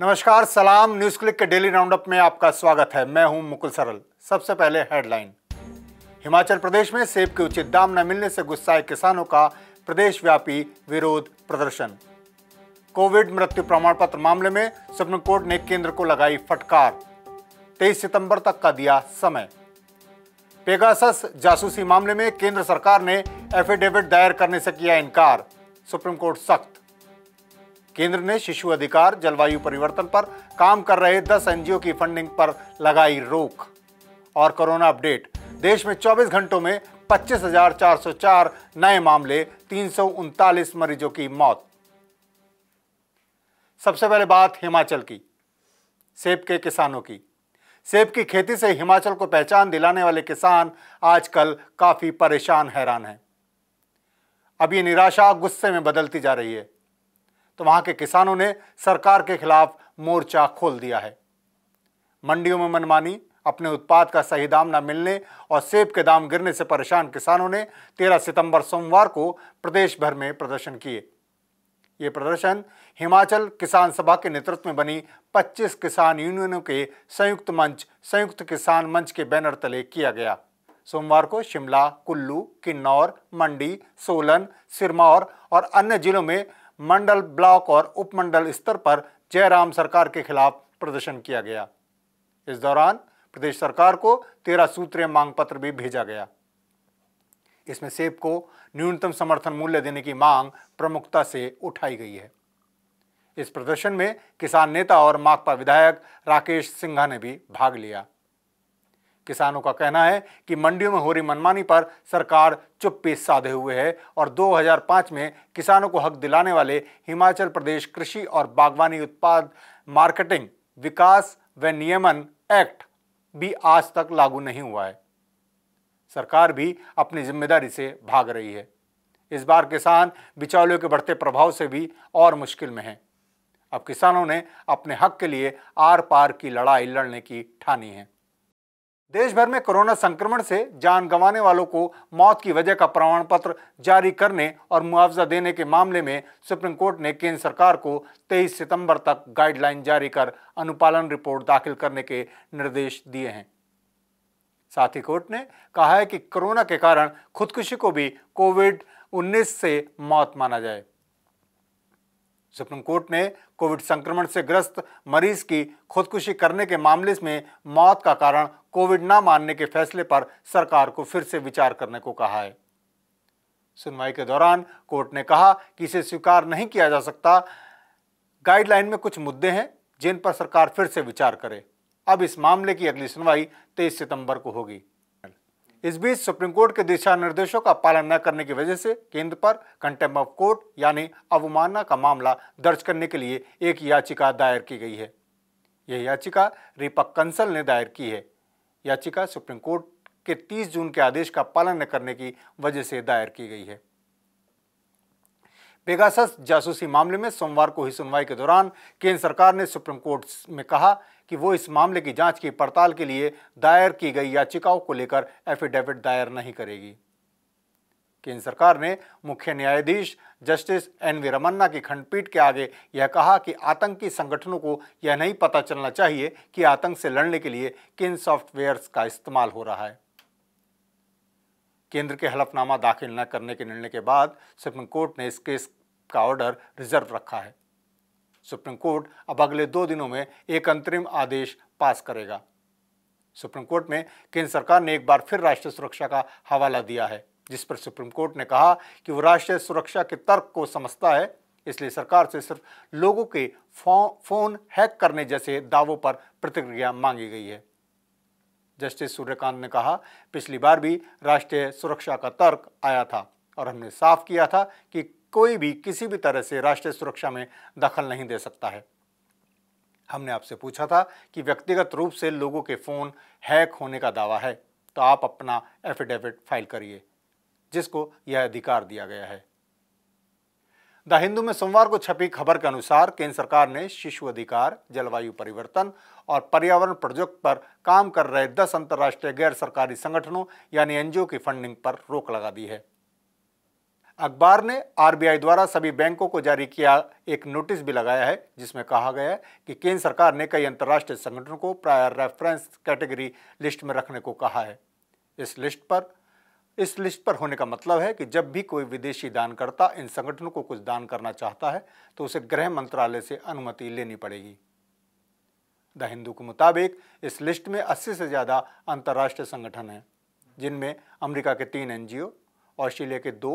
नमस्कार सलाम Newsclick के डेली राउंडअप में आपका स्वागत है मैं हूं मुकुल सरल सबसे पहले हेडलाइन हिमाचल प्रदेश में सेब के उचित दाम न मिलने से गुस्साए किसानों का प्रदेश व्यापी विरोध प्रदर्शन कोविड मृत्यु प्रमाण पत्र मामले में सुप्रीम कोर्ट ने केंद्र को लगाई फटकार 23 सितंबर तक का दिया समय पेगासस जासूसी मामले में केंद्र सरकार ने एफिडेविट दायर करने से किया इनकार सुप्रीम कोर्ट सख्त केंद्र ने शिशु अधिकार जलवायु परिवर्तन पर काम कर रहे 10 एनजीओ की फंडिंग पर लगाई रोक और कोरोना अपडेट देश में 24 घंटों में 25,404 नए मामले तीन मरीजों की मौत सबसे पहले बात हिमाचल की सेब के किसानों की सेब की खेती से हिमाचल को पहचान दिलाने वाले किसान आजकल काफ़ी परेशान हैरान हैं अब ये निराशा गुस्से में बदलती जा रही है तो वहां के किसानों ने सरकार के खिलाफ मोर्चा खोल दिया है मंडियों में मनमानी अपने उत्पाद का सही दाम न मिलने और सेब के दाम गिरने से परेशान किसानों ने तेरह सितंबर सोमवार को प्रदेश भर में प्रदर्शन किए ये प्रदर्शन हिमाचल किसान सभा के नेतृत्व में बनी 25 किसान यूनियनों के संयुक्त मंच संयुक्त किसान मंच के बैनर तले किया गया सोमवार को शिमला कुल्लू किन्नौर मंडी सोलन सिरमौर और अन्य जिलों में मंडल ब्लॉक और उपमंडल स्तर पर जयराम सरकार के खिलाफ प्रदर्शन किया गया इस दौरान प्रदेश सरकार को तेरह सूत्रीय मांग पत्र भी भेजा गया इसमें सेब को न्यूनतम समर्थन मूल्य देने की मांग प्रमुखता से उठाई गई है इस प्रदर्शन में किसान नेता और माकपा विधायक राकेश सिंघा ने भी भाग लिया किसानों का कहना है कि मंडियों में हो रही मनमानी पर सरकार चुप्पी साधे हुए है और 2005 में किसानों को हक दिलाने वाले हिमाचल प्रदेश कृषि और बागवानी उत्पाद मार्केटिंग विकास व नियमन एक्ट भी आज तक लागू नहीं हुआ है सरकार भी अपनी जिम्मेदारी से भाग रही है इस बार किसान बिचौलियों के बढ़ते प्रभाव से भी और मुश्किल में हैं अब किसानों ने अपने हक के लिए आर पार की लड़ाई लड़ने की ठानी है देश भर में कोरोना संक्रमण से जान गंवाने वालों को मौत की वजह का प्रमाण पत्र जारी करने और मुआवजा देने के मामले में सुप्रीम कोर्ट ने केंद्र सरकार को 23 सितंबर तक गाइडलाइन जारी कर अनुपालन रिपोर्ट दाखिल करने के निर्देश दिए हैं साथ ही कोर्ट ने कहा है कि कोरोना के कारण खुदकुशी को भी कोविड 19 से मौत माना जाए सुप्रीम कोर्ट ने कोविड संक्रमण से ग्रस्त मरीज की खुदकुशी करने के मामले में मौत का कारण कोविड ना मानने के फैसले पर सरकार को फिर से विचार करने को कहा है सुनवाई के दौरान कोर्ट ने कहा कि इसे स्वीकार नहीं किया जा सकता गाइडलाइन में कुछ मुद्दे हैं जिन पर सरकार फिर से विचार करे अब इस मामले की अगली सुनवाई 23 सितंबर को होगी इस बीच सुप्रीम कोर्ट के दिशा निर्देशों का पालन न करने की वजह से केंद्र पर कंटेम ऑफ कोर्ट यानी अवमानना का मामला दर्ज करने के लिए एक याचिका दायर की गई है यह याचिका रिपक कंसल ने दायर की है याचिका सुप्रीम कोर्ट के 30 जून के आदेश का पालन न करने की वजह से दायर की गई है पेगासस जासूसी मामले में सोमवार को ही सुनवाई के दौरान केंद्र सरकार ने सुप्रीम कोर्ट में कहा कि वो इस मामले की जांच की पड़ताल के लिए दायर की गई याचिकाओं को लेकर एफिडेविट दायर नहीं करेगी केंद्र सरकार ने मुख्य न्यायाधीश जस्टिस एन वी रमन्ना की खंडपीठ के आगे यह कहा कि आतंकी संगठनों को यह नहीं पता चलना चाहिए कि आतंक से लड़ने के लिए किन सॉफ्टवेयर्स का इस्तेमाल हो रहा है केंद्र के हलफनामा दाखिल न करने के निर्णय के बाद सुप्रीम कोर्ट ने इस केस का ऑर्डर रिजर्व रखा है सुप्रीम कोर्ट अब अगले दो दिनों में एक अंतरिम आदेश पास करेगा सुप्रीम कोर्ट में केंद्र सरकार ने एक बार फिर राष्ट्रीय सुरक्षा का हवाला दिया है जिस पर सुप्रीम कोर्ट ने कहा कि वो राष्ट्रीय सुरक्षा के तर्क को समझता है इसलिए सरकार से सिर्फ लोगों के फोन हैक करने जैसे दावों पर प्रतिक्रिया मांगी गई है जस्टिस सूर्यकांत ने कहा पिछली बार भी राष्ट्रीय सुरक्षा का तर्क आया था और हमने साफ किया था कि कोई भी किसी भी तरह से राष्ट्रीय सुरक्षा में दखल नहीं दे सकता है हमने आपसे पूछा था कि व्यक्तिगत रूप से लोगों के फ़ोन हैक होने का दावा है तो आप अपना एफिडेविट फाइल करिए जिसको यह अधिकार दिया गया है द हिंदू में सोमवार को छपी खबर के अनुसार केंद्र सरकार ने शिशु अधिकार जलवायु परिवर्तन और पर्यावरण प्रोजेक्ट पर काम कर रहे दस अंतर्राष्ट्रीय गैर सरकारी संगठनों यानी एनजीओ की फंडिंग पर रोक लगा दी है अखबार ने आरबीआई द्वारा सभी बैंकों को जारी किया एक नोटिस भी लगाया है जिसमें कहा गया है कि केंद्र सरकार ने कई अंतर्राष्ट्रीय संगठनों को प्रायर रेफरेंस कैटेगरी लिस्ट में रखने को कहा है इस लिस्ट पर इस लिस्ट पर होने का मतलब है कि जब भी कोई विदेशी दानकर्ता इन संगठनों को कुछ दान करना चाहता है तो उसे गृह मंत्रालय से अनुमति लेनी पड़ेगी द हिंदू के मुताबिक इस लिस्ट में 80 से ज़्यादा अंतर्राष्ट्रीय संगठन हैं जिनमें अमेरिका के तीन एनजीओ, ऑस्ट्रेलिया के दो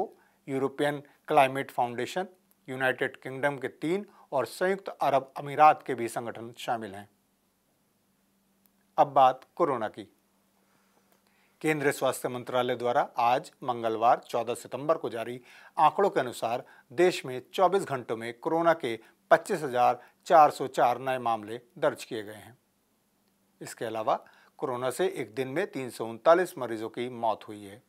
European climate foundation United Kingdom के तीन और संयुक्त अरब अमीरात के भी संगठन शामिल हैं अब बात कोरोना की केंद्रीय स्वास्थ्य मंत्रालय द्वारा आज मंगलवार 14 सितंबर को जारी आंकड़ों के अनुसार देश में 24 घंटों में कोरोना के 25,404 नए मामले दर्ज किए गए हैं इसके अलावा कोरोना से एक दिन में तीन मरीजों की मौत हुई है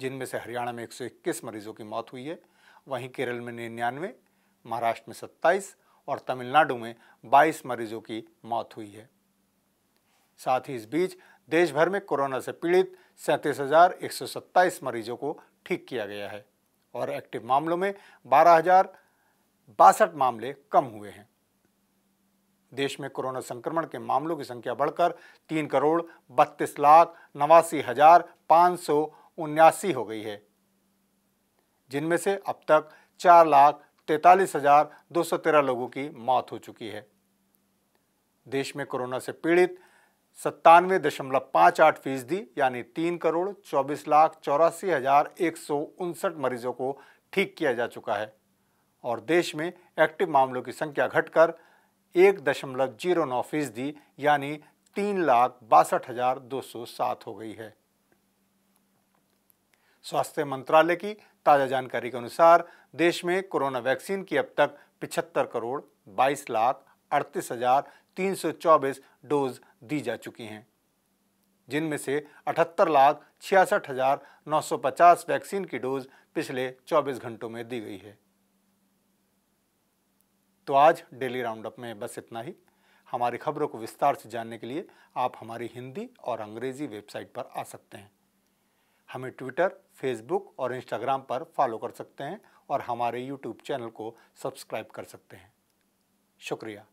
जिनमें से हरियाणा में 121 मरीजों की मौत हुई है वहीं केरल में निन्यानवे महाराष्ट्र में 27 और तमिलनाडु में 22 मरीजों की मौत हुई है साथ ही इस बीच देश भर में कोरोना से पीड़ित सैंतीस मरीजों को ठीक किया गया है और एक्टिव मामलों में बारह मामले कम हुए हैं देश में कोरोना संक्रमण के मामलों की संख्या बढ़कर तीन करोड़ बत्तीस लाख नवासी हजार पाँच सौ उन्यासी हो गई है जिनमें से अब तक चार लाख तैतालीस हजार दो सौ तेरह लोगों की मौत हो चुकी है देश में कोरोना से पीड़ित सत्तानवे दशमलव पाँच आठ फीसदी यानी तीन करोड़ चौबीस लाख चौरासी हज़ार एक सौ उनसठ मरीजों को ठीक किया जा चुका है और देश में एक्टिव मामलों की संख्या घटकर एक दशमलव जीरो नौ फीसदी यानी तीन लाख बासठ हज़ार दो सौ सात हो गई है स्वास्थ्य मंत्रालय की ताज़ा जानकारी के अनुसार देश में कोरोना वैक्सीन की अब तक पिछहत्तर करोड़ बाईस लाख अड़तीस हज़ार 324 डोज दी जा चुकी हैं जिनमें से अठहत्तर लाख छियासठ हज़ार नौ सौ पचास वैक्सीन की डोज पिछले 24 घंटों में दी गई है तो आज डेली राउंडअप में बस इतना ही हमारी खबरों को विस्तार से जानने के लिए आप हमारी हिंदी और अंग्रेजी वेबसाइट पर आ सकते हैं हमें ट्विटर फेसबुक और इंस्टाग्राम पर फॉलो कर सकते हैं और हमारे यूट्यूब चैनल को सब्सक्राइब कर सकते हैं शुक्रिया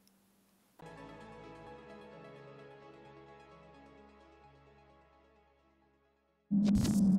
you